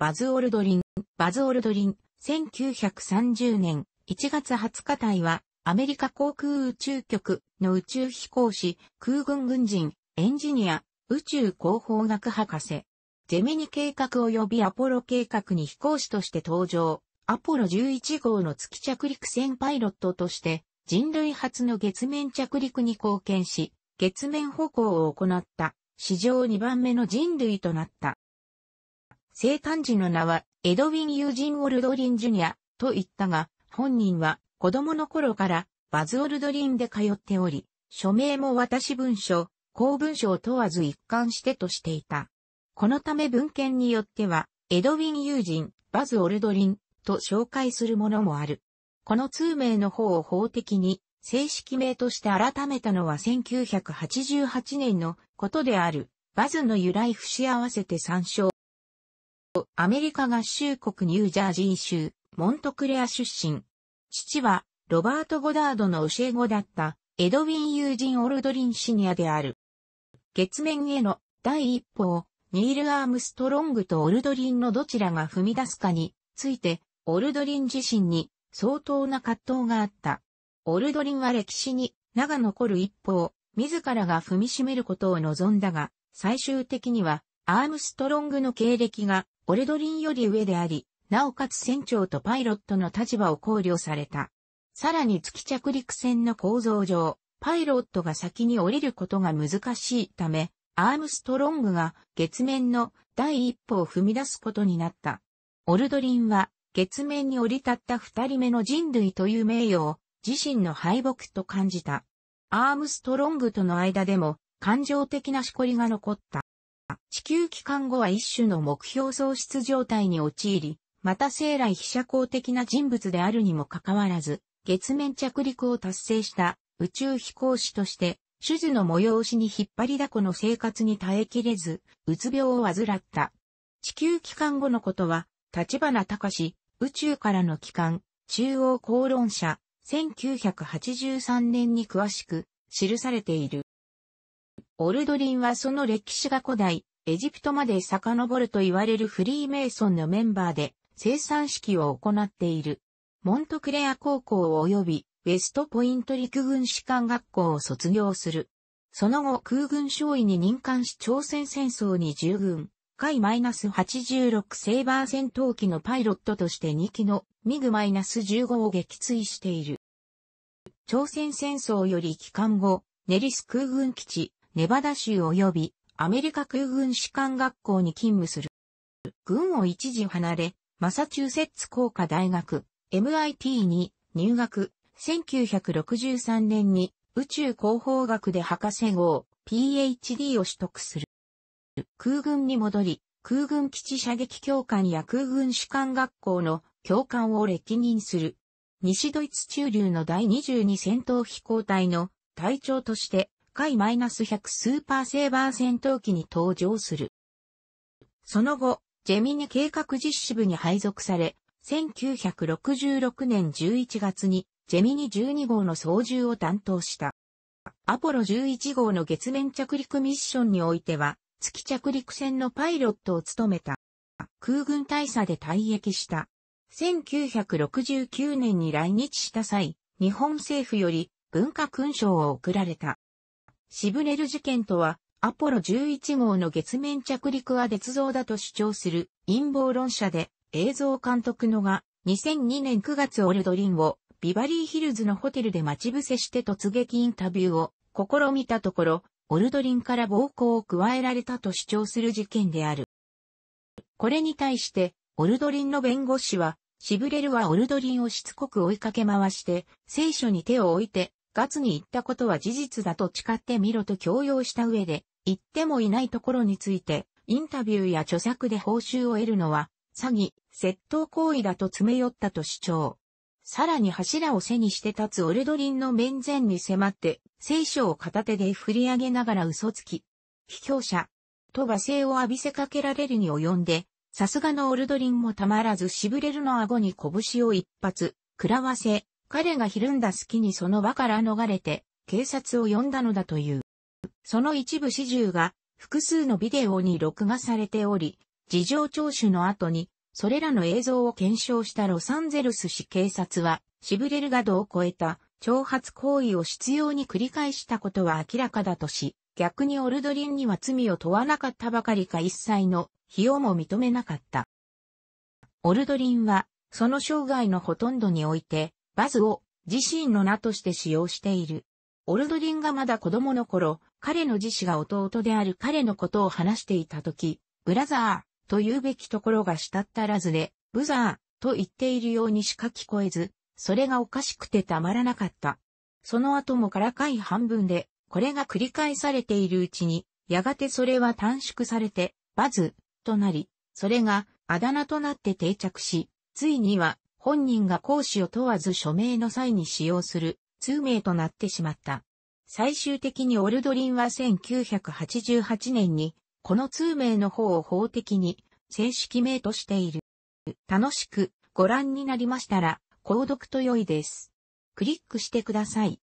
バズ・オルドリン。バズ・オルドリン、1930年1月20日隊は、アメリカ航空宇宙局の宇宙飛行士、空軍軍人、エンジニア、宇宙広報学博士。ゼミニ計画及びアポロ計画に飛行士として登場。アポロ11号の月着陸船パイロットとして、人類初の月面着陸に貢献し、月面歩行を行った、史上2番目の人類となった。生誕時の名は、エドウィン・ユージン・オルドリン・ジュニアと言ったが、本人は子供の頃からバズ・オルドリンで通っており、署名も私文書、公文書を問わず一貫してとしていた。このため文献によっては、エドウィン・ユージン、バズ・オルドリンと紹介するものもある。この通名の方を法的に正式名として改めたのは1988年のことである。バズの由来不幸合わせて参照。アメリカ合衆国ニュージャージー州、モントクレア出身。父は、ロバート・ゴダードの教え子だった、エドウィン・ユージン・オルドリン・シニアである。月面への第一歩を、ニール・アームストロングとオルドリンのどちらが踏み出すかについて、オルドリン自身に相当な葛藤があった。オルドリンは歴史に名が残る一歩を、自らが踏みしめることを望んだが、最終的には、アームストロングの経歴がオレドリンより上であり、なおかつ船長とパイロットの立場を考慮された。さらに月着陸船の構造上、パイロットが先に降りることが難しいため、アームストロングが月面の第一歩を踏み出すことになった。オルドリンは月面に降り立った二人目の人類という名誉を自身の敗北と感じた。アームストロングとの間でも感情的なしこりが残った。球期間後は一種の目標喪失状態に陥り、また生来非社交的な人物であるにもかかわらず、月面着陸を達成した宇宙飛行士として、手術の催しに引っ張りだこの生活に耐えきれず、うつ病を患った。地球帰還後のことは、立花隆、宇宙からの帰還、中央公論者、1983年に詳しく記されている。オルドリンはその歴史が古代、エジプトまで遡ると言われるフリーメイソンのメンバーで生産式を行っている。モントクレア高校及びウェストポイント陸軍士官学校を卒業する。その後空軍少尉に任官し朝鮮戦争に従軍、海 -86 セーバー戦闘機のパイロットとして2機のミグ -15 を撃墜している。朝鮮戦争より帰還後、ネリス空軍基地、ネバダ州及びアメリカ空軍士官学校に勤務する。軍を一時離れ、マサチューセッツ工科大学、MIT に入学。1963年に宇宙広報学で博士号、PhD を取得する。空軍に戻り、空軍基地射撃教官や空軍士官学校の教官を歴任する。西ドイツ中流の第22戦闘飛行隊の隊長として回 -100 スーパーセーバー戦闘機に登場する。その後、ジェミニ計画実施部に配属され、1966年11月にジェミニ12号の操縦を担当した。アポロ11号の月面着陸ミッションにおいては、月着陸船のパイロットを務めた。空軍大佐で退役した。1969年に来日した際、日本政府より文化勲章を贈られた。シブレル事件とは、アポロ11号の月面着陸は捏造だと主張する陰謀論者で映像監督のが2002年9月オルドリンをビバリーヒルズのホテルで待ち伏せして突撃インタビューを試みたところ、オルドリンから暴行を加えられたと主張する事件である。これに対して、オルドリンの弁護士は、シブレルはオルドリンをしつこく追いかけ回して、聖書に手を置いて、ガツに言ったことは事実だと誓ってみろと強要した上で、言ってもいないところについて、インタビューや著作で報酬を得るのは、詐欺、窃盗行為だと詰め寄ったと主張。さらに柱を背にして立つオルドリンの面前に迫って、聖書を片手で振り上げながら嘘つき、卑怯者、と罵声を浴びせかけられるに及んで、さすがのオルドリンもたまらずしぶれるの顎に拳を一発、食らわせ、彼がひるんだ隙にその場から逃れて、警察を呼んだのだという。その一部始終が、複数のビデオに録画されており、事情聴取の後に、それらの映像を検証したロサンゼルス市警察は、シブレルガドを超えた、挑発行為を執拗に繰り返したことは明らかだとし、逆にオルドリンには罪を問わなかったばかりか一切の費用も認めなかった。オルドリンは、その生涯のほとんどにおいて、バズを自身の名として使用している。オルドリンがまだ子供の頃、彼の自死が弟である彼のことを話していた時、ブラザーと言うべきところがしたったらずで、ブザーと言っているようにしか聞こえず、それがおかしくてたまらなかった。その後もからかい半分で、これが繰り返されているうちに、やがてそれは短縮されて、バズとなり、それがあだ名となって定着し、ついには本人が講師を問わず署名の際に使用する通名となってしまった。最終的にオルドリンは1988年に、この通名の方を法的に正式名としている。楽しくご覧になりましたら、購読と良いです。クリックしてください。